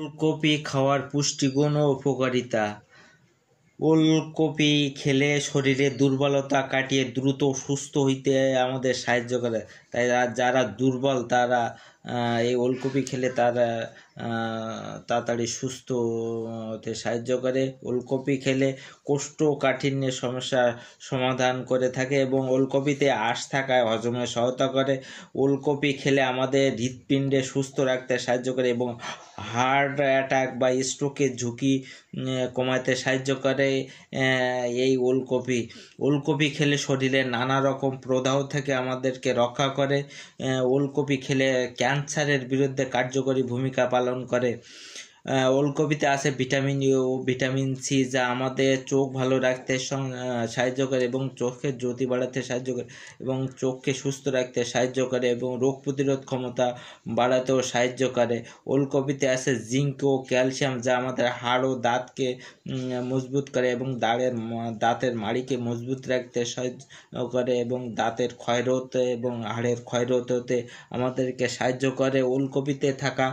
ওলকপি খাওয়ার পুষ্টিগুণ ও উপকারিতা ওলকপি খেলে শরীরে দুর্বলতা কাটিয়ে দ্রুত সুস্থ হইতে আমাদের সাহায্য করে তাই যারা দুর্বল তারা এই ওলকপি খেলে তার তাড়াতাড়ি সুস্থ হতে সাহায্য করে ওলকপি খেলে কাঠিন্যের সমস্যা সমাধান করে থাকে এবং ওলকপিতে আঁশ থাকায় হজমে সহায়তা করে ওলকপি খেলে আমাদের হৃৎপিণ্ডে সুস্থ রাখতে সাহায্য করে এবং হার্ট অ্যাটাক বা স্ট্রোকের ঝুঁকি কমাতে সাহায্য করে এই ওলকপি ওলকপি খেলে শরীরে নানা রকম প্রদাহ থেকে আমাদেরকে রক্ষা করে ওলকপি খেলে ক্যান্সার ক্যান্সারের বিরুদ্ধে কার্যকরী ভূমিকা পালন করে ওলকপিতে আছে ভিটামিন ইউ ভিটামিন সি যা আমাদের চোখ ভালো রাখতে সাহায্য করে এবং চোখের জ্যোতি বাড়াতে সাহায্য করে এবং চোখকে সুস্থ রাখতে সাহায্য করে এবং রোগ প্রতিরোধ ক্ষমতা বাড়াতেও সাহায্য করে ওলকপিতে আছে জিঙ্ক ও ক্যালসিয়াম যা আমাদের হাড় ও দাঁতকে মজবুত করে এবং দাঁড়ের দাঁতের মাড়িকে মজবুত রাখতে সাহায্য করে এবং দাঁতের ক্ষয়রোধ এবং হাড়ের ক্ষয়রোধ হতে আমাদেরকে সাহায্য করে ওলকপিতে থাকা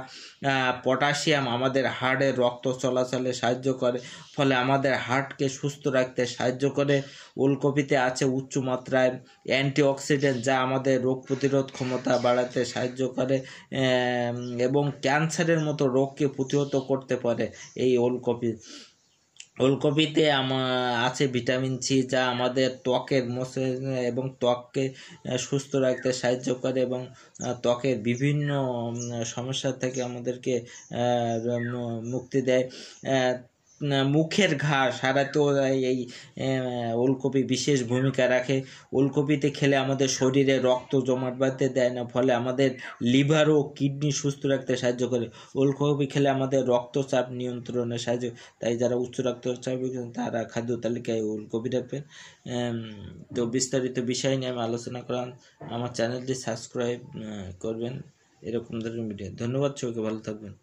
পটাশিয়াম আমাদের আমাদের হাড়ে রক্ত চলাচলে সাহায্য করে ফলে আমাদের হার্টকে সুস্থ রাখতে সাহায্য করে ওলকপিতে আছে উচ্চ মাত্রায় অ্যান্টিঅক্সিডেন্ট যা আমাদের রোগ প্রতিরোধ ক্ষমতা বাড়াতে সাহায্য করে এবং ক্যান্সারের মতো রোগকে প্রতিহত করতে পারে এই ওলকপি ওলকপিতে আছে ভিটামিন সি যা আমাদের ত্বকের মশে এবং ত্বককে সুস্থ রাখতে সাহায্য করে এবং ত্বকের বিভিন্ন সমস্যা থেকে আমাদেরকে মুক্তি দেয় মুখের ঘা সারাতেও এই ওলকপি বিশেষ ভূমিকা রাখে ওলকপিতে খেলে আমাদের শরীরে রক্ত জমাট বাঁধতে দেয় না ফলে আমাদের লিভার ও কিডনি সুস্থ রাখতে সাহায্য করে ওলকপি খেলে আমাদের রক্তচাপ নিয়ন্ত্রণে সাহায্য তাই যারা উচ্চ রক্তচাপ তারা খাদ্য তালিকায় ওলকপি রাখবেন তো বিস্তারিত বিষয় নিয়ে আমি আলোচনা করান আমার চ্যানেলটি সাবস্ক্রাইব করবেন এরকম ধরনের মিডিয়া ধন্যবাদ সবাইকে ভালো থাকবেন